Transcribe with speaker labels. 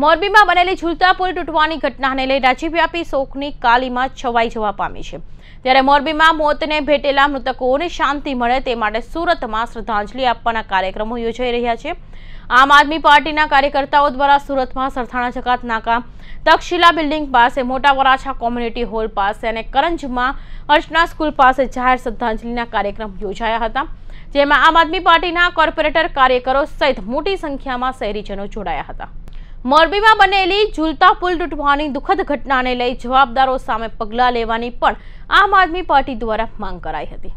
Speaker 1: મોરબીમાં બનેલી ઝુલતાપોળ તૂટવાની ઘટનાને લઈ રાજ્યવ્યાપી શોકની કાલીમાં છવાય જોવા પામી છે ત્યારે મોરબીમાં મોતને ભેટેલા મૃતકોને શાંતિ મળે તે માટે સુરતમાં શ્રદ્ધાંજલિ આપવાના કાર્યક્રમો યોજાઈ રહ્યા છે આમ આદમી પાર્ટીના કાર્યકર્તાઓ દ્વારા સુરતમાં સરથાણા જકાત નાકા તક્ષિલા બિલ્ડિંગ પાસે મોટા વરાછા કોમ્યુનિટી હોલ પાસે અને કરંજમાં અશ્ના સ્કૂલ પાસે જાહેર શ્રદ્ધાંજલિના કાર્યક્રમ યોજાયા હતા જેમાં આમ આદમી પાર્ટીના કોર્પોરેટર કાર્યકરો સહિત મોટી સંખ્યામાં શહેરીજનો જોડાયા હતા મોરબીમાં બનેલી ઝૂલતા પુલ તૂટવાની દુઃખદ ઘટનાને લઈ જવાબદારો સામે પગલાં લેવાની પણ આમ આદમી પાર્ટી દ્વારા માંગ કરાઈ હતી